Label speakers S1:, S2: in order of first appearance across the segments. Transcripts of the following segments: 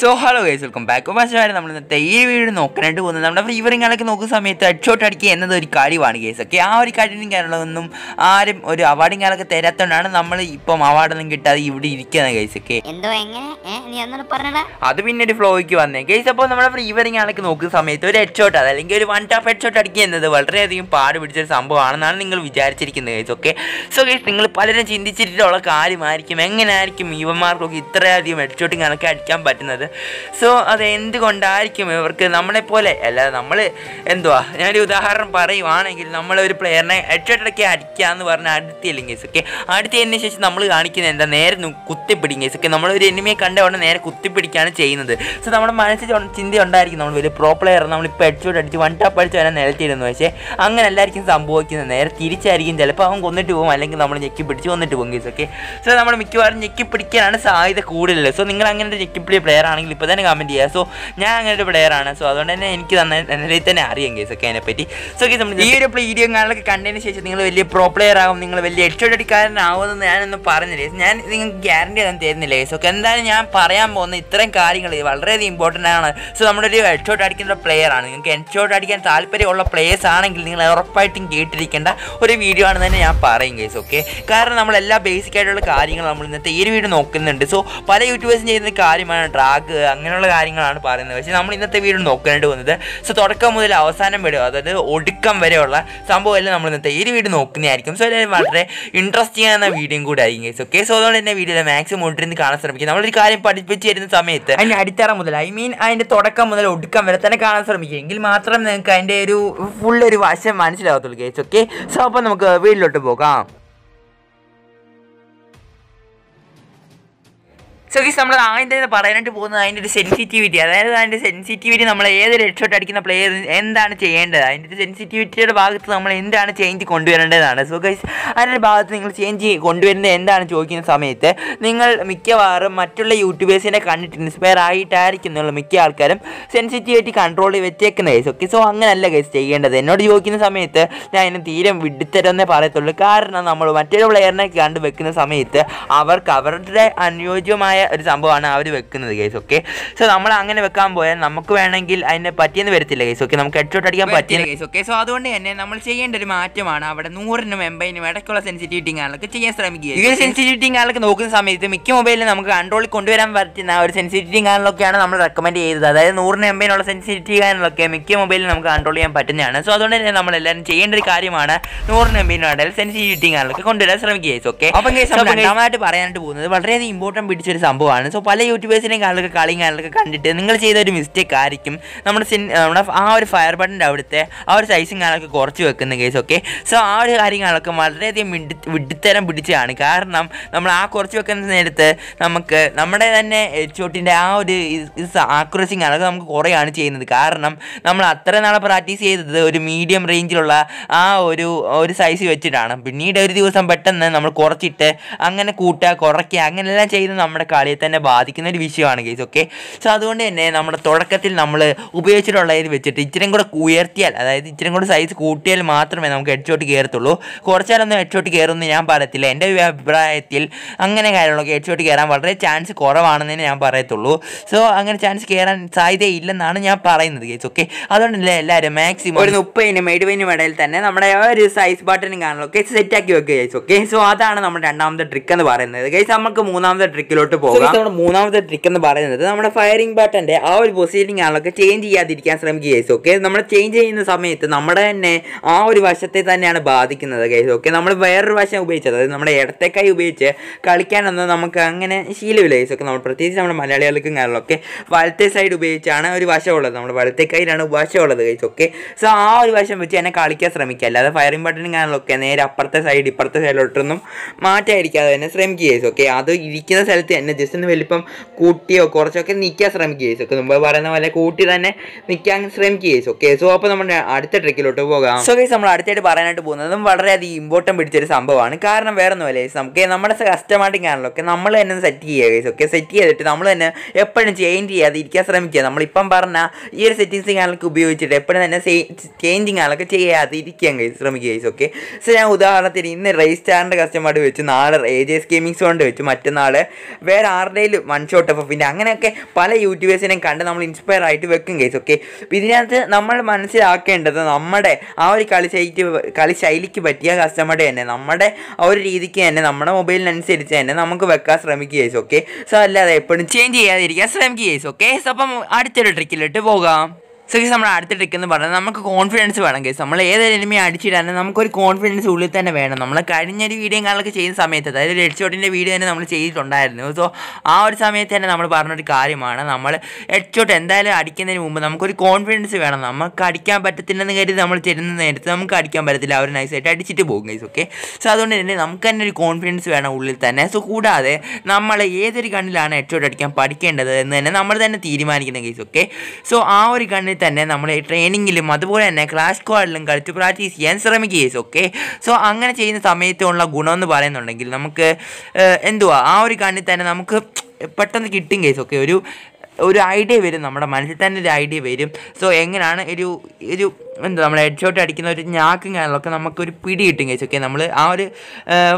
S1: so hello guys welcome back master നമ്മൾ ഇന്നത്തെ ഈ വീഡിയോ നോക്കാനായിട്ട് പോകുന്നത് നമ്മുടെ ഫ്രീ നോക്കുന്ന സമയത്ത് ഹെഡ്ഷോട്ട് അടിക്കുക എന്നത് ഒരു കാര്യമാണ് ഗൈസ് ഒക്കെ ആ ഒരു കാര്യത്തിനും കാര്യങ്ങളൊന്നും ആരും ഒരു അവാർഡും കാലൊക്കെ തരാത്തോണ്ടാണ് നമ്മൾ ഇപ്പം അവാർഡൊന്നും കിട്ടാതെ ഇവിടെ ഇരിക്കുന്നത് ഗൈസ് ഒക്കെ അത് പിന്നെ ഒരു ഫ്ലോയ്ക്ക് വന്നേ ഗൈസ് അപ്പോൾ നമ്മുടെ ഫ്രീ ആളൊക്കെ നോക്കുന്ന സമയത്ത് ഒരു ഹെഡ്ഷോട്ട് അല്ലെങ്കിൽ ഒരു വൺ ടാപ്പ് ഹെഡ്ഷോട്ട് അടിക്കുക എന്നത് വളരെയധികം പാട് പിടിച്ചൊരു സംഭവമാണെന്നാണ് നിങ്ങൾ വിചാരിച്ചിരിക്കുന്നത് ഗൈസ് ഓക്കെ സോ ഗൈസ് നിങ്ങൾ പലരും ചിന്തിച്ചിട്ടുള്ള കാര്യമായിരിക്കും എങ്ങനെയായിരിക്കും ഇവന്മാർക്കൊക്കെ ഇത്രയധികം ഹെഡ്ഷോട്ടും കണക്കെ അടിക്കാൻ പറ്റുന്നത് പറയുന്നത് സോ അത് എന്തുകൊണ്ടായിരിക്കും ഇവർക്ക് നമ്മളെപ്പോലെ അല്ലാതെ നമ്മൾ എന്തുവാ ഞാനൊരു ഉദാഹരണം പറയുവാണെങ്കിൽ നമ്മളൊരു പ്ലെയറിനെ ഹെഡ്ഷോട്ടൊക്കെ അടിക്കുക എന്ന് പറഞ്ഞാൽ അടുത്തില്ലെങ്കിൽ ഗൈസൊക്കെ അടുത്തതിന് ശേഷം നമ്മൾ കാണിക്കുന്നത് എന്താ നേരെ കുത്തിപ്പിടിക്കും ഗൈസൊക്കെ നമ്മളൊരു എനിമിയെ കണ്ട ഉടനെ നേരെ കുത്തിപ്പിടിക്കുകയാണ് ചെയ്യുന്നത് സോ നമ്മുടെ മനസ്സിൽ ചിന്ത ഉണ്ടായിരിക്കും നമ്മൾ വലിയ പ്രോ പ്ലെയർ നമ്മളിപ്പോൾ ഹെഡ്ഷോട്ട് അടിച്ച് വൺ ടാപ്പ് അടിച്ച് വരാൻ നിലത്തിരുന്നു പക്ഷേ അങ്ങനെ എല്ലാവർക്കും സംഭവിക്കുന്നത് നേരെ തിരിച്ചായിരിക്കും ചിലപ്പോൾ അവൻ കൊന്നിട്ട് പോകും അല്ലെങ്കിൽ നമ്മൾ ഞെക്കി പിടിച്ച് കൊന്നിട്ട് പോകും ഓക്കെ സോ നമ്മൾ മിക്കവാറും ഞെക്കി പിടിക്കാനാണ് സാധ്യത കൂടുതൽ സോ നിങ്ങൾ അങ്ങനെ ഒരു ഞെക്കിപ്പിടിയ പ്ലെയർ ആണെങ്കിൽ ഇപ്പോൾ തന്നെ കമൻറ്റ് ചെയ്യുക സോ ഞാൻ അങ്ങനെ ഒരു പ്ലെയർ ആണ് സോ അതുകൊണ്ട് തന്നെ എനിക്ക് തന്നെ നിലയിൽ തന്നെ അറിയാം കേസ് ഒക്കെ അതിനെപ്പറ്റി സോ കേസ് നമ്മൾ ഈ ഒരു വീഡിയോ കാണാനൊക്കെ കണ്ടതിന് ശേഷം നിങ്ങൾ വലിയ പ്രോ പ്ലെയർ ആകും നിങ്ങൾ വലിയ എട്ടോടടിക്കാരനാവുമെന്ന് ഞാനൊന്നും പറഞ്ഞില്ലേ ഞാൻ നിങ്ങൾക്ക് ഗ്യാരണ്ടി ഒന്നും തരുന്നില്ല കേസ് ഓക്കെ എന്തായാലും ഞാൻ പറയാൻ പോകുന്ന ഇത്തരം കാര്യങ്ങൾ വളരെയധികം ഇമ്പോർട്ടൻ്റ് ആണ് സോ നമ്മുടെ ഒരു ഹെഡ്ഷോട്ട് അടിക്കുന്ന പ്ലെയർ ആണ് നിങ്ങൾക്ക് ഹെഡ്ഷോട്ട് അടിക്കാൻ താല്പര്യമുള്ള പ്ലേയേഴ്സ് ആണെങ്കിൽ നിങ്ങൾ ഉറപ്പായിട്ടും കേട്ടിരിക്കേണ്ട ഒരു വീഡിയോ ആണ് തന്നെ ഞാൻ പറയും കേസ് ഓക്കെ കാരണം നമ്മൾ എല്ലാ ബേസിക് ആയിട്ടുള്ള കാര്യങ്ങൾ നമ്മൾ ഇന്നത്തെ ഈ ഒരു വീഡിയോ നോക്കുന്നുണ്ട് സോ പല യൂട്യൂബേഴ്സും ചെയ്യുന്ന കാര്യമാണ് ഡ്രാഗ് ഉണ്ടാക്കുക അങ്ങനെയുള്ള കാര്യങ്ങളാണ് പറയുന്നത് പക്ഷേ നമ്മൾ ഇന്നത്തെ വീഡിയോ നോക്കേണ്ടി വന്നത് സോ തുടക്കം മുതൽ അവസാനം വരെ അതായത് ഒടുക്കം വരെയുള്ള സംഭവമെല്ലാം നമ്മൾ ഇന്നത്തെ ഈ വീഡിയോ നോക്കുന്നതായിരിക്കും സോ വളരെ ഇൻട്രസ്റ്റിംഗ് ആയിരുന്ന വീഡിയോയും കൂടെ ആയിരിക്കും സോ കേസ് അതുകൊണ്ട് തന്നെ വീഡിയോ മാക്സിമം ഉണ്ടിരുന്ന് കാണാൻ ശ്രമിക്കും നമ്മളൊരു കാര്യം പഠിപ്പിച്ച് തരുന്ന സമയത്ത് അതിൻ്റെ അടിത്തറ മുതൽ ഐ മീൻ അതിൻ്റെ തുടക്കം മുതൽ ഒടുക്കം വരെ തന്നെ കാണാൻ ശ്രമിക്കും എങ്കിൽ മാത്രം നിങ്ങൾക്ക് അതിൻ്റെ ഒരു ഫുൾ ഒരു വശം മനസ്സിലാകത്തുള്ളൂ കേസ് ഓക്കെ സോ അപ്പോൾ നമുക്ക് വീട്ടിലോട്ട് പോകാം സോ ഗീസ് നമ്മൾ ആദ്യം പറയാനായിട്ട് പോകുന്നത് അതിൻ്റെ ഒരു സെൻസിറ്റിവിറ്റി അതായത് അതിൻ്റെ സെൻസിറ്റിവിറ്റി നമ്മൾ ഏത് ഹെഡ്ഷോട്ട് അടിക്കുന്ന പ്ലെയർ എന്താണ് ചെയ്യേണ്ടത് അതിൻ്റെ ഒരു സെൻസിറ്റിവിറ്റിയുടെ ഭാഗത്ത് നമ്മൾ എന്താണ് ചേഞ്ച് കൊണ്ടുവരേണ്ടതാണ് സോ ഗൈസ് അതിൻ്റെ ഭാഗത്ത് നിങ്ങൾ ചേഞ്ച് കൊണ്ടുവരുന്നത് എന്താണ് ചോദിക്കുന്ന സമയത്ത് നിങ്ങൾ മിക്കവാറും മറ്റുള്ള യൂട്യൂബേഴ്സിനെ കണ്ടിട്ട് ഇൻസ്പയർ ആയിട്ടായിരിക്കും എന്നുള്ള മിക്ക ആൾക്കാരും സെൻസിറ്റിവിറ്റി കൺട്രോൾ വെച്ചേക്കുന്ന ഗൈസ് ഓക്കെ സോ അങ്ങനെയല്ല ഗൈസ് ചെയ്യേണ്ടത് എന്നോട് ചോദിക്കുന്ന സമയത്ത് ഞാൻ അതിനെ തീരെ വിഡിത്തരെന്നേ പറയത്തുള്ളൂ കാരണം നമ്മൾ മറ്റൊരു പ്ലെയറിനെ കണ്ട് വെക്കുന്ന സമയത്ത് അവർക്ക് അവരുടെ അനുയോജ്യമായ ഒരു സംഭവമാണ് അവർ വെക്കുന്നത് കേസ് ഓക്കെ സോ നമ്മൾ അങ്ങനെ വെക്കാൻ പോയാൽ നമുക്ക് വേണമെങ്കിൽ അതിനെ പറ്റിയെന്ന് വരത്തില്ല കേസ് ഓക്കെ നമുക്ക് ഹെഡ്ഷോട്ട് അടിക്കാൻ പറ്റില്ല കേസ് ഓക്കെ സോ അതുകൊണ്ട് തന്നെ നമ്മൾ ചെയ്യേണ്ട ഒരു മാറ്റമാണ് അവിടെ നൂറിനും എൺപതിനും ഇടയ്ക്കുള്ള സെൻസിറ്റിവിറ്റി ആളൊക്കെ ചെയ്യാൻ ശ്രമിക്കുക ഈ സെൻസിറ്റിവിറ്റി ആളൊക്കെ നോക്കുന്ന സമയത്ത് മിക്ക മൊബൈലിൽ നമുക്ക് കൺട്രോളിൽ കൊണ്ടുവരാൻ പറ്റുന്ന ഒരു സെൻസിറ്റിവിറ്റി ആണൊക്കെയാണ് നമ്മൾ റെക്കമെൻഡ് ചെയ്തത് അതായത് നൂറിന് എൺപതിനുള്ള സെൻസിറ്റിവിറ്റി ആണൊക്കെ മിക്ക മൊബൈലിൽ നമുക്ക് കൺട്രോൾ ചെയ്യാൻ പറ്റുന്നതാണ് സോ അതുകൊണ്ട് തന്നെ നമ്മൾ എല്ലാവരും ചെയ്യേണ്ട ഒരു കാര്യമാണ് നൂറിന് എൺപതിനും ഇടയിൽ സെൻസിറ്റിവിറ്റി ആളൊക്കെ കൊണ്ടുവരാൻ ശ്രമിക്കുക ഓക്കെ അപ്പം രണ്ടാമതായിട്ട് പറയാനായിട്ട് പോകുന്നത് വളരെയധികം ഇമ്പോർട്ടൻറ്റ് പിടിച്ചൊരു സംഭവമാണ് സോ പല യൂട്യൂബേഴ്സിനെയും കാണുക കളിയും കാണലൊക്കെ കണ്ടിട്ട് നിങ്ങൾ ചെയ്ത ഒരു മിസ്റ്റേക്ക് ആയിരിക്കും നമ്മുടെ സിൻ നമ്മുടെ ആ ഒരു ഫയർ ബട്ടൻ്റെ അവിടുത്തെ ആ ഒരു സൈസും കാണലൊക്കെ കുറച്ച് വെക്കുന്ന കേസ് ഓക്കെ സോ ആ ഒരു കാര്യങ്ങളൊക്കെ വളരെയധികം വിഡി വിഡിത്തരം പിടിച്ചതാണ് കാരണം നമ്മൾ ആ കുറച്ച് വെക്കുന്ന നേരത്ത് നമുക്ക് നമ്മുടെ തന്നെ എച്ചോട്ടിൻ്റെ ആ ഒരു ആക്യുറസി കാണാതെ നമുക്ക് കുറയാണ് ചെയ്യുന്നത് കാരണം നമ്മൾ അത്ര നാളെ പ്രാക്ടീസ് ചെയ്തത് ഒരു മീഡിയം റേഞ്ചിലുള്ള ആ ഒരു ഒരു സൈസ് വെച്ചിട്ടാണ് പിന്നീട് ഒരു ദിവസം പെട്ടെന്ന് നമ്മൾ കുറച്ചിട്ട് അങ്ങനെ കൂട്ടുക കുറയ്ക്കുക അങ്ങനെയെല്ലാം ചെയ്ത് നമ്മുടെ കളിയെ തന്നെ ബാധിക്കുന്ന ഒരു വിഷയമാണ് കേസ് ഓക്കെ സോ അതുകൊണ്ട് തന്നെ നമ്മുടെ തുടക്കത്തിൽ നമ്മൾ ഉപയോഗിച്ചിട്ടുള്ളതിൽ വെച്ചിട്ട് ഇച്ചിരി കൂടെ ഉയർത്തിയാൽ അതായത് ഇച്ചിരി കൂടെ സൈസ് കൂട്ടിയാൽ മാത്രമേ നമുക്ക് ഹെഡ്ഷോട്ട് കയറത്തുള്ളൂ കുറച്ചേരൊന്നും ഹെഡ്ഷോട്ട് കയറുമെന്ന് ഞാൻ പറയത്തില്ല എൻ്റെ അഭിപ്രായത്തിൽ അങ്ങനെ കാര്യങ്ങളൊക്കെ ഹെഡ്ഷോട്ട് കയറാൻ വളരെ ചാൻസ് കുറവാണെന്ന് ഞാൻ പറയത്തുള്ളൂ സോ അങ്ങനെ ചാൻസ് കയറാൻ സാധ്യതയില്ലെന്നാണ് ഞാൻ പറയുന്നത് കേസ് ഓക്കെ അതുകൊണ്ടല്ലേ എല്ലാവരും മാക്സിമം ഒരു മുപ്പതിനും എഴുപതിനും ഇടയിൽ തന്നെ നമ്മുടെ ഒരു സൈസ് ബട്ടനും കാണുള്ളൂ സെറ്റ് ആക്കി വെക്കുക കേസ് ഓക്കെ സോ അതാണ് നമ്മുടെ രണ്ടാമത്തെ ട്രിക്ക് എന്ന് പറയുന്നത് കേസ് നമുക്ക് മൂന്നാമത്തെ ട്രിക്കിലോട്ട് പോകാം പോകാം നമ്മുടെ മൂന്നാമത്തെ ട്രിക്ക് എന്ന് പറയുന്നത് നമ്മുടെ ഫയറിംഗ് ബട്ടന്റെ ആ ഒരു പൊസിഷനിങ് ആണല്ലോ ചേഞ്ച് ചെയ്യാതിരിക്കാൻ ശ്രമിക്കുക ഗൈസ് ഓക്കെ നമ്മൾ ചേഞ്ച് ചെയ്യുന്ന സമയത്ത് നമ്മുടെ തന്നെ ആ ഒരു വശത്തെ തന്നെയാണ് ബാധിക്കുന്നത് ഗൈസ് ഓക്കെ നമ്മൾ വേറൊരു വശം ഉപയോഗിച്ചത് അതായത് നമ്മുടെ ഇടത്തെ കൈ ഉപയോഗിച്ച് കളിക്കാനൊന്നും നമുക്ക് അങ്ങനെ ശീലമില്ല ഗൈസ് ഓക്കെ നമ്മൾ പ്രത്യേകിച്ച് നമ്മുടെ മലയാളികൾക്കും കാര്യങ്ങളൊക്കെ വലത്തെ സൈഡ് ഉപയോഗിച്ചാണ് ഒരു വശമുള്ളത് നമ്മുടെ വലത്തെ കൈയിലാണ് വശമുള്ളത് ഗൈസ് ഓക്കെ സോ ആ ഒരു വശം വെച്ച് എന്നെ കളിക്കാൻ ശ്രമിക്കുക അല്ലാതെ ഫയറിംഗ് ബട്ടനും കാര്യങ്ങളൊക്കെ നേരെ അപ്പുറത്തെ സൈഡ് ഇപ്പുറത്തെ സൈഡിലോട്ടൊന്നും മാറ്റായിരിക്കാതെ തന്നെ ശ്രമിക്കുക ഗൈസ് ഓക്കെ അത് ഇരിക്കുന്ന സ്ഥലത്ത് എന്നെ ജസ്റ്റ് ഒന്ന് വലിപ്പം കൂട്ടിയോ കുറച്ചൊക്കെ നിൽക്കാൻ ശ്രമിക്കുക ഗേസ് ഒക്കെ മുമ്പ് പറയുന്ന പോലെ കൂട്ടി തന്നെ നിൽക്കാൻ ശ്രമിക്കുക ഗേസ് ഓക്കെ സോ അപ്പോൾ നമ്മൾ അടുത്ത ട്രിക്കിലോട്ട് പോകാം സോ ഗേസ് നമ്മൾ അടുത്തായിട്ട് പറയാനായിട്ട് പോകുന്നതും അധികം ഇമ്പോർട്ടൻ്റ് പിടിച്ചൊരു സംഭവമാണ് കാരണം വേറെ ഒന്നും അല്ലേ നമുക്ക് നമ്മുടെ കസ്റ്റമാറ്റിക് ആണല്ലോ നമ്മൾ തന്നെ സെറ്റ് ചെയ്യുക ഗേസ് ഓക്കെ സെറ്റ് ചെയ്തിട്ട് നമ്മൾ തന്നെ എപ്പോഴും ചേഞ്ച് ചെയ്യാതെ ഇരിക്കാൻ ശ്രമിക്കുക നമ്മളിപ്പം പറഞ്ഞ ഈ ഒരു സെറ്റിങ്സ് കാണലൊക്കെ ഉപയോഗിച്ചിട്ട് എപ്പോഴും തന്നെ ചേഞ്ചിങ് ആളൊക്കെ ചെയ്യാതെ ഇരിക്കാൻ കഴിയും ശ്രമിക്കുക ഗൈസ് ഓക്കെ സോ ഞാൻ ഉദാഹരണത്തിന് ഇന്ന് റെജിസ്റ്റാറിൻ്റെ കസ്റ്റമർ വെച്ച് നാളെ എ ജെ ഗെയിമിങ്സ് കൊണ്ട് വെച്ച് മറ്റന്നാൾ വേറെ വേറെ ആരുടെയും വൺ ഷോട്ട് എഫ് പിന്നെ അങ്ങനെയൊക്കെ പല യൂട്യൂബേഴ്സിനെയും കണ്ട് നമ്മൾ ഇൻസ്പയർ ആയിട്ട് വെക്കും കേസ് ഓക്കെ ഇതിനകത്ത് നമ്മൾ മനസ്സിലാക്കേണ്ടത് നമ്മുടെ ആ ഒരു കളി ശൈലി കളി ശൈലിക്ക് പറ്റിയ കസ്റ്റമറുടെ തന്നെ നമ്മുടെ ആ ഒരു രീതിക്ക് തന്നെ നമ്മുടെ മൊബൈലിനനുസരിച്ച് തന്നെ നമുക്ക് വെക്കാൻ ശ്രമിക്കുക കേസ് ഓക്കെ സോ അല്ലാതെ എപ്പോഴും ചേഞ്ച് ചെയ്യാതിരിക്കാൻ ശ്രമിക്കുക കേസ് ഓക്കെ അപ്പം അടുത്തൊരു ട്രിക്കിലിട്ട് പോകാം സോ ഗൈസ് നമ്മൾ അടുത്ത ട്രിക്ക് എന്ന് പറഞ്ഞാൽ നമുക്ക് കോൺഫിഡൻസ് വേണം ഗൈസ് നമ്മൾ ഏതൊരു എനിമി അടിച്ചിടാനും നമുക്കൊരു കോൺഫിഡൻസ് ഉള്ളിൽ തന്നെ വേണം നമ്മൾ കഴിഞ്ഞൊരു വീഡിയോ കാലൊക്കെ ചെയ്യുന്ന സമയത്ത് അതായത് ഹെഡ് ഷോട്ടിൻ്റെ വീഡിയോ തന്നെ നമ്മൾ ചെയ്തിട്ടുണ്ടായിരുന്നു സോ ആ ഒരു സമയത്ത് തന്നെ നമ്മൾ പറഞ്ഞൊരു കാര്യമാണ് നമ്മൾ ഹെഡ് ഷോട്ട് എന്തായാലും അടിക്കുന്നതിന് മുമ്പ് നമുക്കൊരു കോൺഫിഡൻസ് വേണം നമുക്ക് അടിക്കാൻ പറ്റത്തില്ലെന്ന് കരുതി നമ്മൾ ചെല്ലുന്ന നേരത്ത് നമുക്ക് അടിക്കാൻ പറ്റത്തില്ല അവർ നൈസായിട്ട് അടിച്ചിട്ട് പോകും ഗൈസ് ഓക്കെ സോ അതുകൊണ്ട് തന്നെ നമുക്ക് തന്നെ ഒരു കോൺഫിഡൻസ് വേണം ഉള്ളിൽ തന്നെ സോ കൂടാതെ നമ്മൾ ഏതൊരു കണ്ണിലാണ് ഹെഡ് ഷോട്ട് അടിക്കാൻ പഠിക്കേണ്ടത് എന്ന് തന്നെ നമ്മൾ തന്നെ തീരുമാനിക്കുന്ന കേസ് ഓക്കെ സോ ആ ഒരു കണ്ണിൽ തന്നെ നമ്മൾ ട്രെയിനിങ്ങിലും അതുപോലെ തന്നെ ക്ലാഷ് സ്ക്വാഡിലും കളിച്ച് പ്രാക്ടീസ് ചെയ്യാൻ ശ്രമിക്കുകയും ഓക്കെ സോ അങ്ങനെ ചെയ്യുന്ന സമയത്തുള്ള ഗുണമെന്ന് പറയുന്നുണ്ടെങ്കിൽ നമുക്ക് എന്തുവാ ആ ഒരു കണ്ണിൽ തന്നെ നമുക്ക് പെട്ടെന്ന് കിട്ടും കേസ് ഓക്കെ ഒരു ഒരു ഐഡിയ വരും നമ്മുടെ മനസ്സിൽ തന്നെ ഒരു ഐഡിയ വരും സോ എങ്ങനെയാണ് ഒരു ഒരു എന്താ നമ്മൾ ഹെഡ് ഷോട്ട് അടിക്കുന്ന ഒരു ഞാക്കും കാര്യങ്ങളൊക്കെ നമുക്കൊരു പിടി കിട്ടും കഴിച്ചു ഓക്കെ നമ്മൾ ആ ഒരു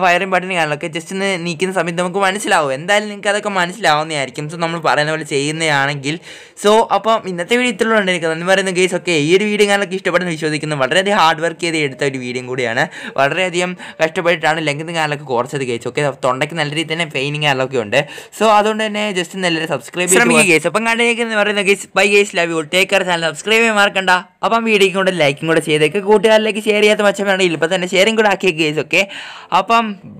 S1: വയറിംഗ് പാട്ടിന് കാര്യങ്ങളൊക്കെ ജസ്റ്റ് ഒന്ന് നീക്കുന്ന സമയത്ത് നമുക്ക് മനസ്സിലാവും എന്തായാലും നിങ്ങൾക്ക് അതൊക്കെ മനസ്സിലാവുന്നതായിരിക്കും സോ നമ്മൾ പറയുന്ന പോലെ ചെയ്യുന്നതാണെങ്കിൽ സോ അപ്പം ഇന്നത്തെ വീഡിയോ ഇത്രയുള്ള ഉണ്ടായിരിക്കുന്നത് എന്ന് പറയുന്ന കേസ് ഒക്കെ ഈ ഒരു വീഡിയോ ഞാനൊക്കെ ഇഷ്ടപ്പെടുന്ന വിശ്വസിക്കുന്നു വളരെയധികം ഹാർഡ് വർക്ക് ചെയ്ത് എടുത്ത ഒരു വീഡിയോ കൂടിയാണ് വളരെയധികം കഷ്ടപ്പെട്ടിട്ടാണ് ലെങ്ത് കാര്യങ്ങളൊക്കെ കുറച്ചത് കഴിച്ചു ഓക്കെ തൊണ്ടയ്ക്ക് നല്ല രീതിയിൽ തന്നെ പെയിനിങ് കാര്യങ്ങളൊക്കെ ഉണ്ട് സോ അതുകൊണ്ട് തന്നെ ജസ്റ്റ് നല്ല സബ്സ്ക്രൈബ് ചെയ്യുക കേസ് അപ്പം കണ്ടിരിക്കുന്നത് പറയുന്ന case by case love you care channel subscribe ചെയ്യാൻ മാർക്കണ്ട അപ്പം വീഡിയോ കൊണ്ട് ഒരു ലൈക്കും കൂടെ ചെയ്തേക്ക് കൂട്ടുകാരിലേക്ക് ഷെയർ ചെയ്യാത്ത മച്ചമാണെങ്കിൽ ഇപ്പം തന്നെ ഷെയറും കൂടെ ആക്കിയ കേസ് ഓക്കെ അപ്പം